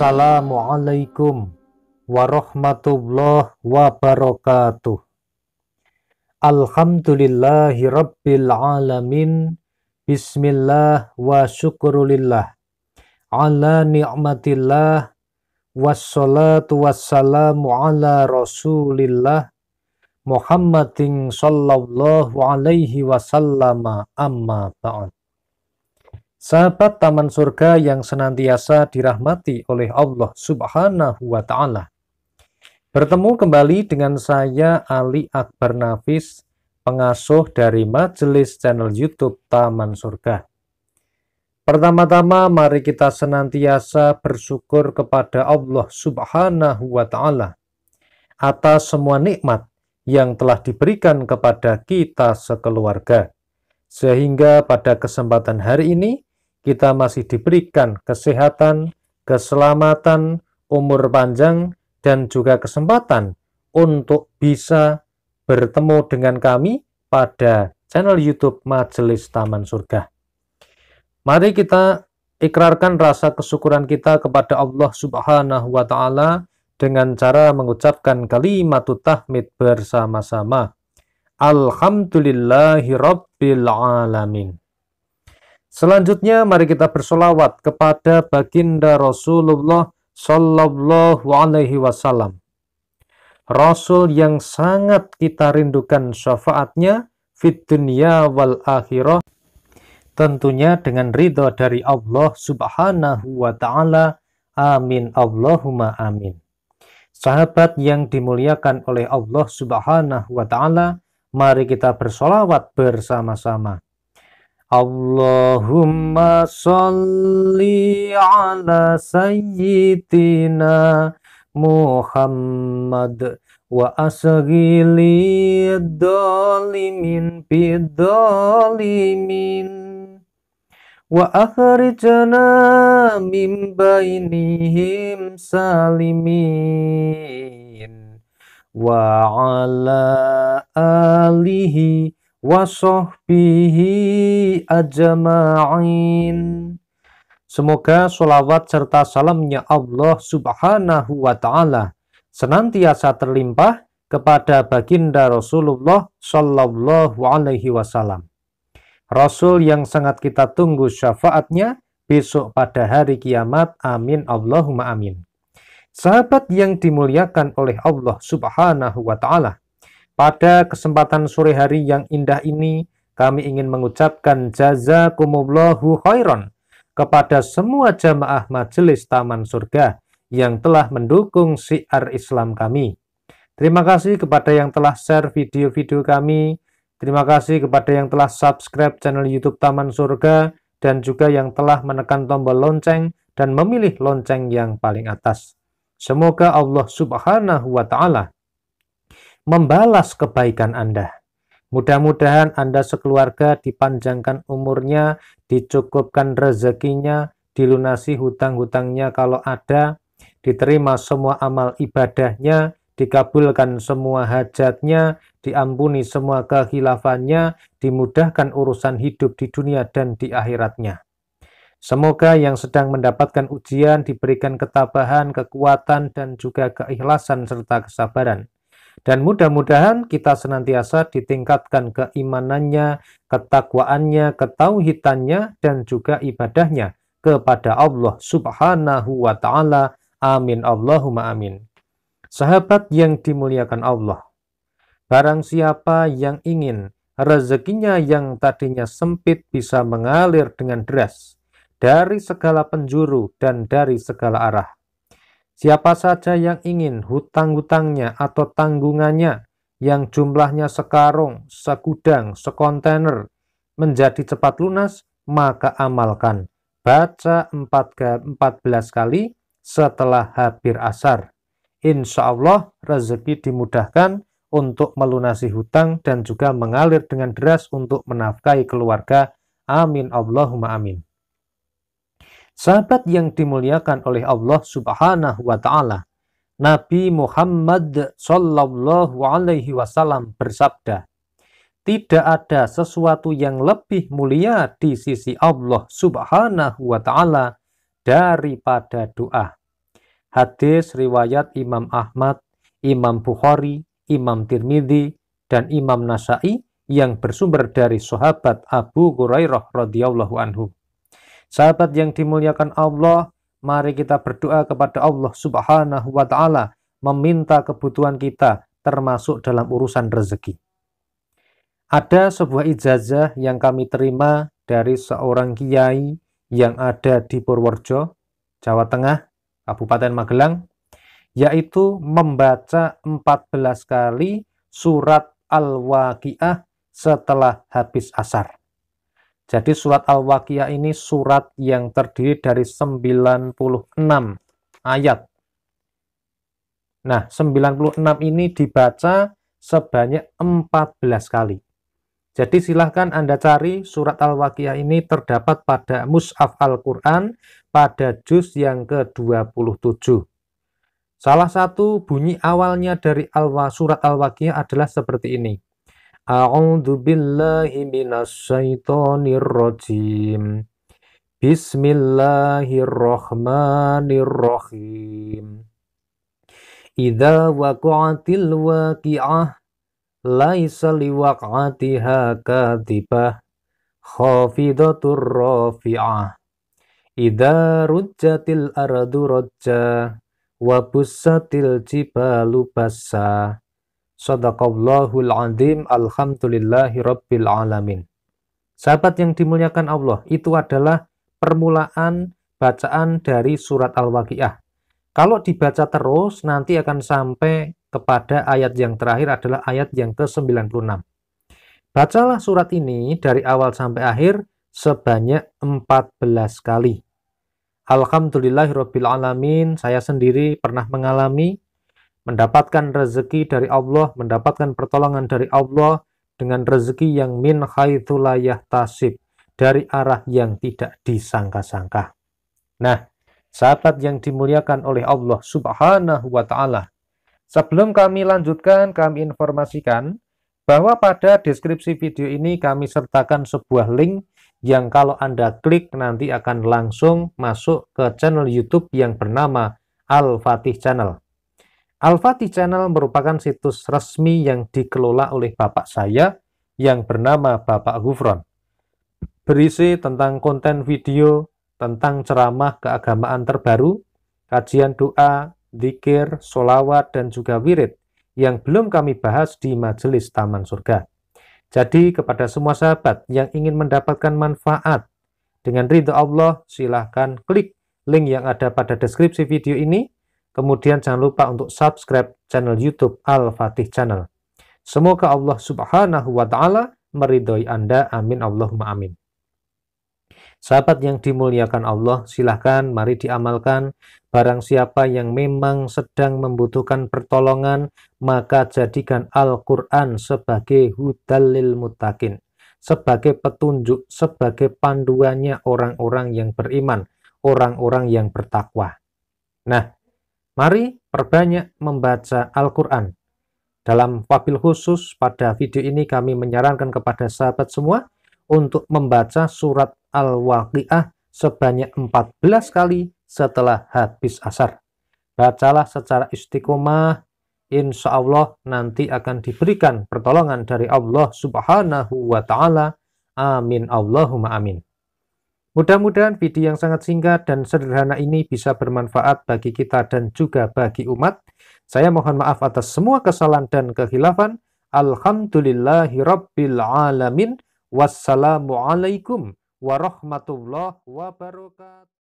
Assalamualaikum warahmatullahi wabarakatuh. Alhamdulillahi rabbil alamin. Bismillah wa syukurulillah. Ala ni'matillah wassalatu wassalamu ala rasulillah Muhammadin sallallahu alaihi wasallama amma ba'd sahabat taman surga yang senantiasa dirahmati oleh Allah Subhanahu wa taala. Bertemu kembali dengan saya Ali Akbar Nafis, pengasuh dari majelis channel YouTube Taman Surga. Pertama-tama mari kita senantiasa bersyukur kepada Allah Subhanahu wa taala atas semua nikmat yang telah diberikan kepada kita sekeluarga. Sehingga pada kesempatan hari ini kita masih diberikan kesehatan, keselamatan, umur panjang, dan juga kesempatan untuk bisa bertemu dengan kami pada channel YouTube Majelis Taman Surga. Mari kita ikrarkan rasa kesyukuran kita kepada Allah Subhanahu wa taala dengan cara mengucapkan kalimat tahmid bersama-sama. Alhamdulillahirabbil alamin. Selanjutnya mari kita bersolawat kepada baginda Rasulullah Sallallahu Alaihi Wasallam. Rasul yang sangat kita rindukan syafaatnya fit dunia wal akhirah tentunya dengan ridho dari Allah subhanahu wa ta'ala amin Allahumma amin sahabat yang dimuliakan oleh Allah subhanahu wa ta'ala mari kita bersolawat bersama-sama Allahumma salli ala sayyidina Muhammad wa asghili dolimin bidolimin wa akhrijna min bainihim salimin wa ala alihi wasohbihi ajma'in. Semoga sholawat serta salamnya Allah subhanahu wa ta'ala senantiasa terlimpah kepada baginda Rasulullah sallallahu alaihi wasallam. Rasul yang sangat kita tunggu syafaatnya besok pada hari kiamat. Amin. Allahumma amin. Sahabat yang dimuliakan oleh Allah subhanahu wa ta'ala. Pada kesempatan sore hari yang indah ini, kami ingin mengucapkan jazakumullahu khairan kepada semua jamaah majelis Taman Surga yang telah mendukung siar Islam kami. Terima kasih kepada yang telah share video-video kami. Terima kasih kepada yang telah subscribe channel YouTube Taman Surga dan juga yang telah menekan tombol lonceng dan memilih lonceng yang paling atas. Semoga Allah Subhanahu wa Ta'ala membalas kebaikan Anda. Mudah-mudahan Anda sekeluarga dipanjangkan umurnya, dicukupkan rezekinya, dilunasi hutang-hutangnya kalau ada, diterima semua amal ibadahnya, dikabulkan semua hajatnya, diampuni semua kehilafannya, dimudahkan urusan hidup di dunia dan di akhiratnya. Semoga yang sedang mendapatkan ujian diberikan ketabahan, kekuatan, dan juga keikhlasan serta kesabaran dan mudah-mudahan kita senantiasa ditingkatkan keimanannya, ketakwaannya, ketauhidannya, dan juga ibadahnya kepada Allah subhanahu wa ta'ala. Amin Allahumma amin. Sahabat yang dimuliakan Allah, barang siapa yang ingin rezekinya yang tadinya sempit bisa mengalir dengan deras dari segala penjuru dan dari segala arah Siapa saja yang ingin hutang-hutangnya atau tanggungannya yang jumlahnya sekarung, sekudang, sekontainer menjadi cepat lunas, maka amalkan. Baca 4, ke 14 kali setelah habir asar. Insya Allah rezeki dimudahkan untuk melunasi hutang dan juga mengalir dengan deras untuk menafkahi keluarga. Amin Allahumma amin sahabat yang dimuliakan oleh Allah Subhanahu wa taala. Nabi Muhammad Sallallahu alaihi wasallam bersabda, "Tidak ada sesuatu yang lebih mulia di sisi Allah Subhanahu wa taala daripada doa." Hadis riwayat Imam Ahmad, Imam Bukhari, Imam Tirmidzi, dan Imam Nasai yang bersumber dari sahabat Abu Hurairah radhiyallahu anhu. Sahabat yang dimuliakan Allah, mari kita berdoa kepada Allah Subhanahu wa taala meminta kebutuhan kita termasuk dalam urusan rezeki. Ada sebuah ijazah yang kami terima dari seorang kiai yang ada di Purworejo, Jawa Tengah, Kabupaten Magelang, yaitu membaca 14 kali surat Al-Waqiah setelah habis asar. Jadi surat Al-Waqiah ini surat yang terdiri dari 96 ayat. Nah, 96 ini dibaca sebanyak 14 kali. Jadi silahkan Anda cari surat Al-Waqiah ini terdapat pada Mus'af Al-Quran pada juz yang ke-27. Salah satu bunyi awalnya dari al surat Al-Waqiah adalah seperti ini. A'udzu billahi minasyaitonir rajim. Bismillahirrahmanirrahim. Idza waqa'atil waqi'ah laisa liwaq'atiha kadhibah khafidatur rafi'ah. Idza rujjatil ardu rajja wa bussatil jibalu bassa Sadaqallahul azim alhamdulillahi rabbil alamin. Sahabat yang dimuliakan Allah, itu adalah permulaan bacaan dari surat Al-Waqiah. Kalau dibaca terus nanti akan sampai kepada ayat yang terakhir adalah ayat yang ke-96. Bacalah surat ini dari awal sampai akhir sebanyak 14 kali. Alhamdulillahirabbil saya sendiri pernah mengalami mendapatkan rezeki dari Allah, mendapatkan pertolongan dari Allah dengan rezeki yang min haitsulayah tasib dari arah yang tidak disangka-sangka. Nah, sahabat yang dimuliakan oleh Allah Subhanahu wa taala. Sebelum kami lanjutkan, kami informasikan bahwa pada deskripsi video ini kami sertakan sebuah link yang kalau Anda klik nanti akan langsung masuk ke channel YouTube yang bernama Al-Fatih Channel. Alfati Channel merupakan situs resmi yang dikelola oleh bapak saya yang bernama Bapak Gufron. Berisi tentang konten video, tentang ceramah keagamaan terbaru, kajian doa, zikir, solawat, dan juga wirid yang belum kami bahas di Majelis Taman Surga. Jadi kepada semua sahabat yang ingin mendapatkan manfaat dengan ridho Allah, silahkan klik link yang ada pada deskripsi video ini Kemudian jangan lupa untuk subscribe channel YouTube Al-Fatih Channel. Semoga Allah Subhanahu wa taala meridhoi Anda. Amin Allahumma amin. Sahabat yang dimuliakan Allah, silahkan mari diamalkan. Barang siapa yang memang sedang membutuhkan pertolongan, maka jadikan Al-Quran sebagai hudalil mutakin, sebagai petunjuk, sebagai panduannya orang-orang yang beriman, orang-orang yang bertakwa. Nah, Mari perbanyak membaca Al-Quran. Dalam wabil khusus pada video ini kami menyarankan kepada sahabat semua untuk membaca surat Al-Waqi'ah sebanyak 14 kali setelah habis asar. Bacalah secara istiqomah, insya Allah nanti akan diberikan pertolongan dari Allah subhanahu wa ta'ala. Amin Allahumma amin. Mudah-mudahan video yang sangat singkat dan sederhana ini bisa bermanfaat bagi kita dan juga bagi umat. Saya mohon maaf atas semua kesalahan dan kehilafan. Alhamdulillahirrabbilalamin. Wassalamualaikum warahmatullahi wabarakatuh.